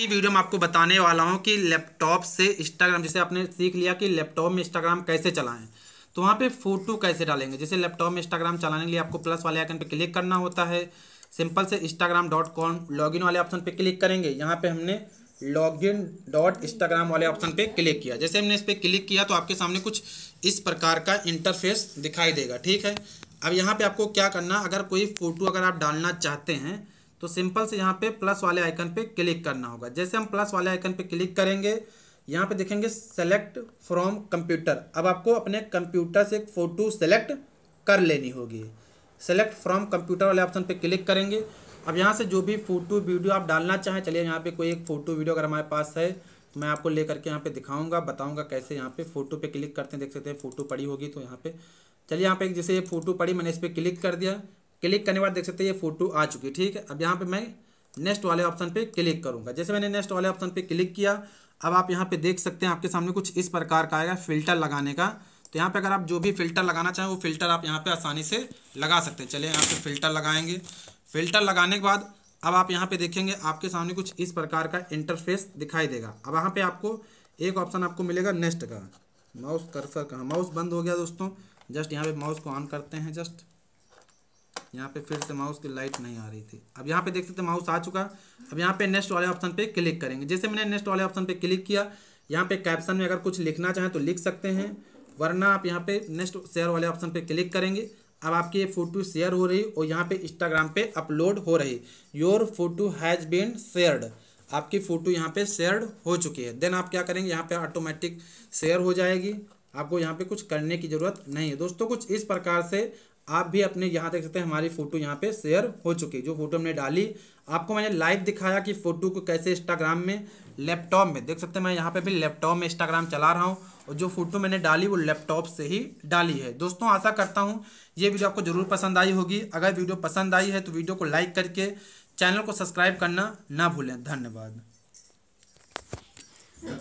की वीडियो में आपको बताने वाला हूँ कि लैपटॉप से इंस्टाग्राम जैसे आपने सीख लिया कि लैपटॉप में इंस्टाग्राम कैसे चलाएं तो वहाँ पे फ़ोटो कैसे डालेंगे जैसे लैपटॉप में इंस्टाग्राम चलाने के लिए आपको प्लस वाले आइकन पे क्लिक करना होता है सिंपल से इंस्टाग्राम डॉट कॉम लॉगिन वाले ऑप्शन पे क्लिक करेंगे यहाँ पे हमने लॉगिन डॉट इंस्टाग्राम वाले ऑप्शन पे क्लिक किया जैसे हमने इस पर क्लिक किया तो आपके सामने कुछ इस प्रकार का इंटरफेस दिखाई देगा ठीक है अब यहाँ पे आपको क्या करना अगर कोई फ़ोटो अगर आप डालना चाहते हैं तो सिंपल से यहाँ पे प्लस वाले आइकन पे क्लिक करना होगा जैसे हम प्लस वाले आइकन पे क्लिक करेंगे यहाँ पे देखेंगे सेलेक्ट फ्रॉम कंप्यूटर अब आपको अपने कंप्यूटर से एक फ़ोटो सेलेक्ट कर लेनी होगी सेलेक्ट फ्रॉम कंप्यूटर वाले ऑप्शन पे क्लिक करेंगे अब यहाँ से जो भी फ़ोटो वीडियो आप डालना चाहें चलिए यहाँ पर कोई एक फ़ोटो वीडियो अगर हमारे पास है तो मैं आपको लेकर के यहाँ पे दिखाऊंगा बताऊँगा कैसे यहाँ पे फ़ोटो पे क्लिक करते हैं देख सकते हैं फ़ोटो पड़ी होगी तो यहाँ पे चलिए यहाँ पे जैसे ये फ़ोटो पड़ी मैंने इस पर क्लिक कर दिया क्लिक करने के बाद देख सकते हैं ये फोटो आ चुकी है ठीक है अब यहाँ पे मैं नेक्स्ट वाले ऑप्शन पे क्लिक करूँगा जैसे मैंने नेक्स्ट वाले ऑप्शन पे क्लिक किया अब आप यहाँ पे देख सकते हैं आपके सामने कुछ इस प्रकार का आएगा फिल्टर लगाने का तो यहाँ पे अगर आप जो भी फिल्टर लगाना चाहें वो फिल्टर आप यहाँ पे आसानी से लगा सकते हैं चलिए यहाँ पे फिल्टर लगाएंगे फिल्टर लगाने के बाद अब आप यहाँ पे देखेंगे आपके सामने कुछ इस प्रकार का इंटरफेस दिखाई देगा अब यहाँ पे आपको एक ऑप्शन आपको मिलेगा नेक्स्ट का माउस कर्सर का हाँ, माउस बंद हो गया दोस्तों जस्ट यहाँ पे माउस को ऑन करते हैं जस्ट यहाँ पे फिर से माउस की लाइट नहीं आ रही थी अब यहाँ पे देख सकते माउस आ चुका अब यहाँ पे नेक्स्ट वाले ऑप्शन पे क्लिक करेंगे जैसे मैंने नेक्स्ट वाले ऑप्शन पे क्लिक किया यहाँ पे कैप्शन में अगर कुछ लिखना चाहें तो लिख सकते हैं वरना आप यहाँ पे नेक्स्ट शेयर वाले ऑप्शन पे क्लिक करेंगे अब आपकी ये फ़ोटो शेयर हो रही और यहाँ पे इंस्टाग्राम पे अपलोड हो रही your photo has been shared आपकी फ़ोटो यहाँ पे शेयर्ड हो चुकी है देन आप क्या करेंगे यहाँ पे ऑटोमेटिक शेयर हो जाएगी आपको यहाँ पे कुछ करने की ज़रूरत नहीं है दोस्तों कुछ इस प्रकार से आप भी अपने यहाँ देख सकते हैं हमारी फ़ोटो यहाँ पे शेयर हो चुकी है जो फोटो हमने डाली आपको मैंने लाइव दिखाया कि फ़ोटो को कैसे इंस्टाग्राम में लैपटॉप में देख सकते हैं मैं यहाँ पे भी लैपटॉप में इंस्टाग्राम चला रहा हूँ और जो फ़ोटो मैंने डाली वो लैपटॉप से ही डाली है दोस्तों आशा करता हूँ ये वीडियो आपको ज़रूर पसंद आई होगी अगर वीडियो पसंद आई है तो वीडियो को लाइक करके चैनल को सब्सक्राइब करना ना भूलें धन्यवाद